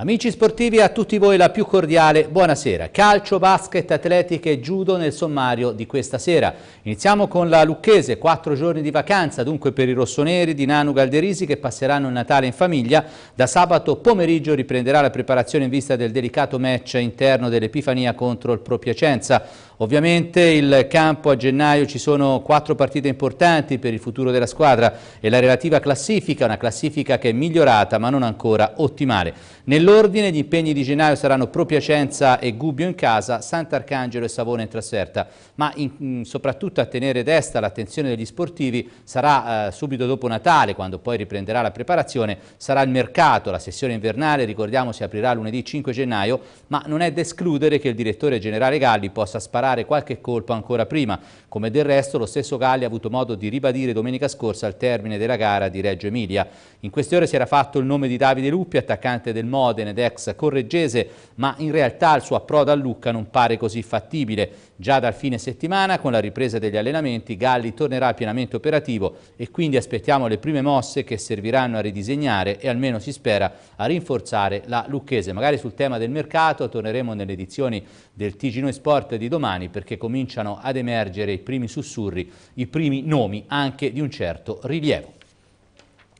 Amici sportivi, a tutti voi la più cordiale buonasera. Calcio, basket, atletica e judo nel sommario di questa sera. Iniziamo con la Lucchese, quattro giorni di vacanza dunque per i rossoneri di Nano Galderisi che passeranno il Natale in famiglia. Da sabato pomeriggio riprenderà la preparazione in vista del delicato match interno dell'Epifania contro il Pro Piacenza. Ovviamente il campo a gennaio ci sono quattro partite importanti per il futuro della squadra e la relativa classifica, una classifica che è migliorata ma non ancora ottimale. Nell'ordine gli impegni di gennaio saranno Pro Piacenza e Gubbio in casa, Sant'Arcangelo e Savona in trasferta, ma in, mm, soprattutto a tenere desta l'attenzione degli sportivi sarà eh, subito dopo Natale, quando poi riprenderà la preparazione, sarà il mercato, la sessione invernale, ricordiamo si aprirà lunedì 5 gennaio, ma non è da escludere che il direttore generale Galli possa sparare recuperare qualche colpo ancora prima, come del resto lo stesso Galli ha avuto modo di ribadire domenica scorsa al termine della gara di Reggio Emilia. In queste ore si era fatto il nome di Davide Luppi, attaccante del Modena ed ex correggese, ma in realtà il suo approdo a Lucca non pare così fattibile. Già dal fine settimana, con la ripresa degli allenamenti, Galli tornerà pienamente operativo e quindi aspettiamo le prime mosse che serviranno a ridisegnare e almeno si spera a rinforzare la lucchese. Magari sul tema del mercato torneremo nelle edizioni del TG Noi Sport di domani italiani perché cominciano ad emergere i primi sussurri, i primi nomi anche di un certo rilievo.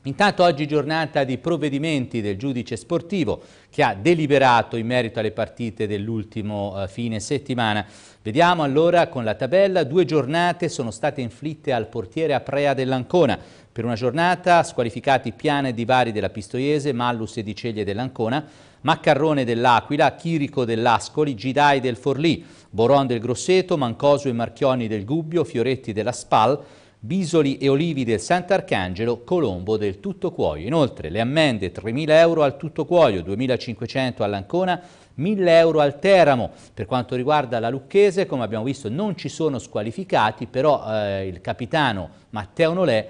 Intanto oggi giornata di provvedimenti del giudice sportivo che ha deliberato in merito alle partite dell'ultimo eh, fine settimana. Vediamo allora con la tabella, due giornate sono state inflitte al portiere Aprea dell'Ancona. Per una giornata squalificati Piana e Divari della Pistoiese, Mallus e Di Ceglie dell'Ancona, Maccarrone dell'Aquila, Chirico dell'Ascoli, Gidai del Forlì, Boron del Grosseto, Mancosu e Marchioni del Gubbio, Fioretti della Spal, Bisoli e Olivi del Sant'Arcangelo, Colombo del Tutto Cuoio. Inoltre le ammende 3.000 euro al Tutto Cuoio, 2.500 all'Ancona, 1.000 euro al Teramo. Per quanto riguarda la Lucchese, come abbiamo visto, non ci sono squalificati, però eh, il capitano Matteo Nolè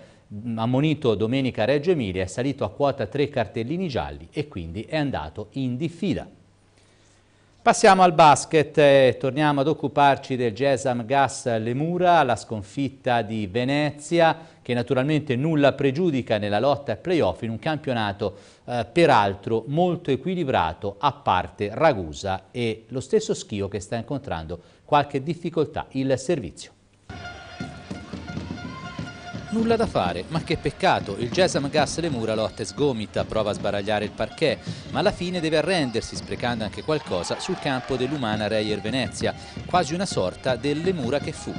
ammonito domenica Reggio Emilia, è salito a quota tre cartellini gialli e quindi è andato in diffida. Passiamo al basket, torniamo ad occuparci del Gesam Gas Lemura, la sconfitta di Venezia che naturalmente nulla pregiudica nella lotta ai playoff in un campionato eh, peraltro molto equilibrato a parte Ragusa e lo stesso Schio che sta incontrando qualche difficoltà il servizio. Nulla da fare, ma che peccato, il Gesam Gas Lemura mura lotte sgomita, prova a sbaragliare il parquet, ma alla fine deve arrendersi, sprecando anche qualcosa sul campo dell'Umana Reyer Venezia, quasi una sorta del Lemura che fu.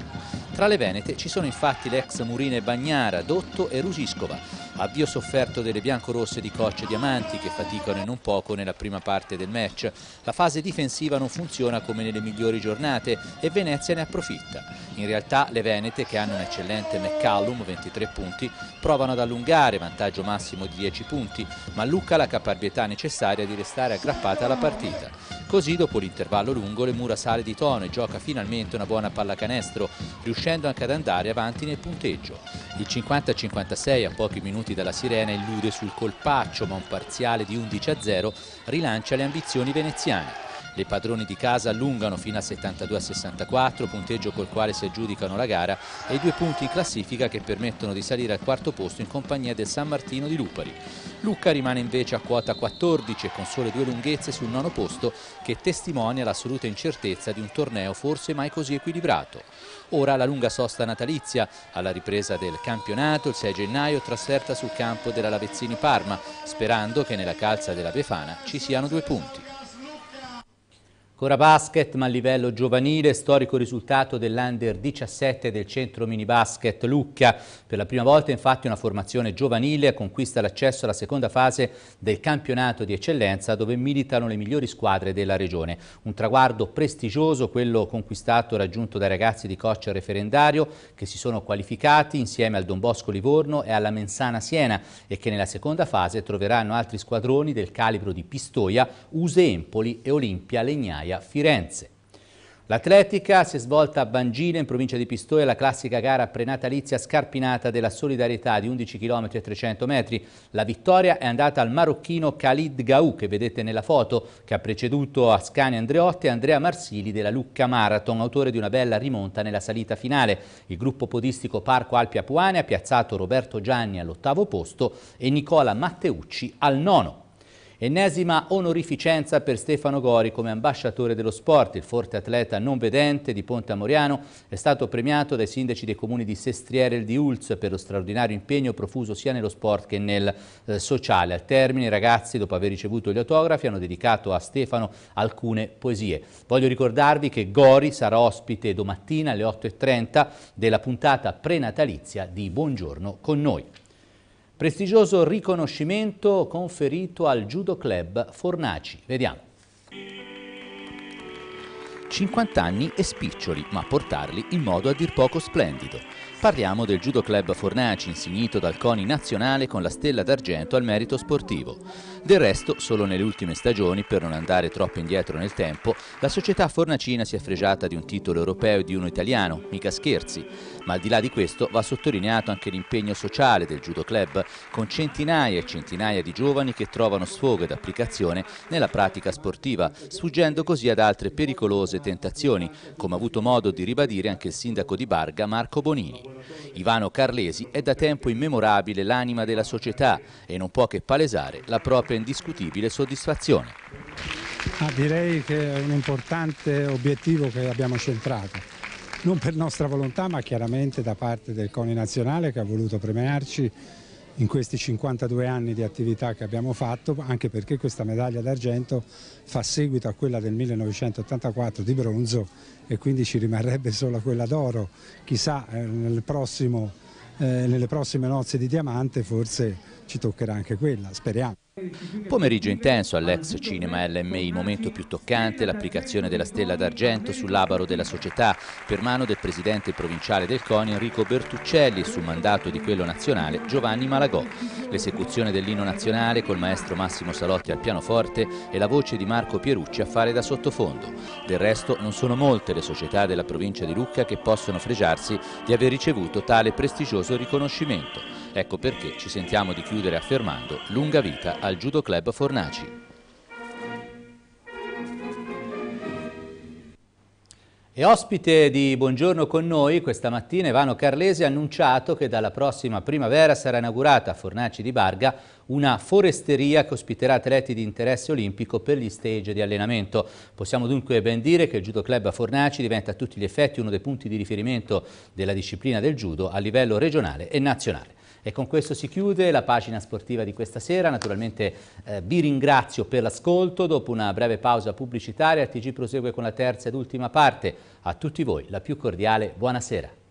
Tra le Venete ci sono infatti l'ex Murine Bagnara, Dotto e Rusiscova, avvio sofferto delle biancorosse di Cocce Diamanti che faticano e non poco nella prima parte del match. La fase difensiva non funziona come nelle migliori giornate e Venezia ne approfitta. In realtà le Venete, che hanno un eccellente McCallum, 23 punti, provano ad allungare, vantaggio massimo di 10 punti, ma Lucca ha la caparbietà necessaria di restare aggrappata alla partita. Così dopo l'intervallo lungo le mura sale di tono e gioca finalmente una buona pallacanestro, riuscendo anche ad andare avanti nel punteggio. Il 50-56 a pochi minuti dalla sirena illude sul colpaccio ma un parziale di 11-0 rilancia le ambizioni veneziane le padrone di casa allungano fino a 72 a 64, punteggio col quale si aggiudicano la gara e i due punti in classifica che permettono di salire al quarto posto in compagnia del San Martino di Lupari. Lucca rimane invece a quota 14 con sole due lunghezze sul nono posto che testimonia l'assoluta incertezza di un torneo forse mai così equilibrato. Ora la lunga sosta natalizia, alla ripresa del campionato il 6 gennaio trasferta sul campo della Lavezzini Parma, sperando che nella calza della Befana ci siano due punti. Cora Basket, ma a livello giovanile, storico risultato dell'Under 17 del centro mini basket Lucca. Per la prima volta infatti una formazione giovanile conquista l'accesso alla seconda fase del campionato di eccellenza dove militano le migliori squadre della regione. Un traguardo prestigioso, quello conquistato e raggiunto dai ragazzi di Coccia Referendario che si sono qualificati insieme al Don Bosco Livorno e alla Mensana Siena e che nella seconda fase troveranno altri squadroni del calibro di Pistoia, Use Empoli e Olimpia Legnaia Baia Firenze. L'atletica si è svolta a Bangile, in provincia di Pistoia, la classica gara prenatalizia scarpinata della solidarietà di 11 km e 300 metri. La vittoria è andata al marocchino Khalid Gaou, che vedete nella foto, che ha preceduto Ascani Andreotti e Andrea Marsili della Lucca Marathon, autore di una bella rimonta nella salita finale. Il gruppo podistico Parco Alpi Apuane ha piazzato Roberto Gianni all'ottavo posto e Nicola Matteucci al nono. Ennesima onorificenza per Stefano Gori come ambasciatore dello sport. Il forte atleta non vedente di Ponte Amoriano è stato premiato dai sindaci dei comuni di Sestriere e di Ulz per lo straordinario impegno profuso sia nello sport che nel eh, sociale. Al termine i ragazzi, dopo aver ricevuto gli autografi, hanno dedicato a Stefano alcune poesie. Voglio ricordarvi che Gori sarà ospite domattina alle 8.30 della puntata prenatalizia di Buongiorno con noi. Prestigioso riconoscimento conferito al Judo Club Fornaci. Vediamo. 50 anni e spiccioli, ma portarli in modo a dir poco splendido. Parliamo del Judo Club Fornaci, insignito dal CONI nazionale con la stella d'argento al merito sportivo. Del resto, solo nelle ultime stagioni, per non andare troppo indietro nel tempo, la società fornacina si è fregiata di un titolo europeo e di uno italiano, mica scherzi. Ma al di là di questo va sottolineato anche l'impegno sociale del Judo Club, con centinaia e centinaia di giovani che trovano sfogo ed applicazione nella pratica sportiva, sfuggendo così ad altre pericolose tentazioni, come ha avuto modo di ribadire anche il sindaco di Barga Marco Bonini. Ivano Carlesi è da tempo immemorabile l'anima della società e non può che palesare la propria indiscutibile soddisfazione. Ah, direi che è un importante obiettivo che abbiamo centrato non per nostra volontà ma chiaramente da parte del CONI nazionale che ha voluto premiarci in questi 52 anni di attività che abbiamo fatto, anche perché questa medaglia d'argento fa seguito a quella del 1984 di bronzo e quindi ci rimarrebbe solo quella d'oro. Chissà eh, nel prossimo, eh, nelle prossime nozze di diamante forse ci toccherà anche quella, speriamo. Pomeriggio intenso all'ex cinema LMI, il momento più toccante, l'applicazione della stella d'argento sull'abaro della società per mano del presidente provinciale del CONI Enrico Bertuccelli e su mandato di quello nazionale Giovanni Malagò. L'esecuzione dell'inno nazionale col maestro Massimo Salotti al pianoforte e la voce di Marco Pierucci a fare da sottofondo. Del resto non sono molte le società della provincia di Lucca che possono fregiarsi di aver ricevuto tale prestigioso riconoscimento. Ecco perché ci sentiamo di chiudere affermando lunga vita al Judo Club Fornaci. E ospite di Buongiorno con noi questa mattina Ivano Carlesi ha annunciato che dalla prossima primavera sarà inaugurata a Fornaci di Barga una foresteria che ospiterà atleti di interesse olimpico per gli stage di allenamento. Possiamo dunque ben dire che il Judo Club Fornaci diventa a tutti gli effetti uno dei punti di riferimento della disciplina del judo a livello regionale e nazionale. E con questo si chiude la pagina sportiva di questa sera. Naturalmente eh, vi ringrazio per l'ascolto. Dopo una breve pausa pubblicitaria, TG prosegue con la terza ed ultima parte. A tutti voi la più cordiale buonasera.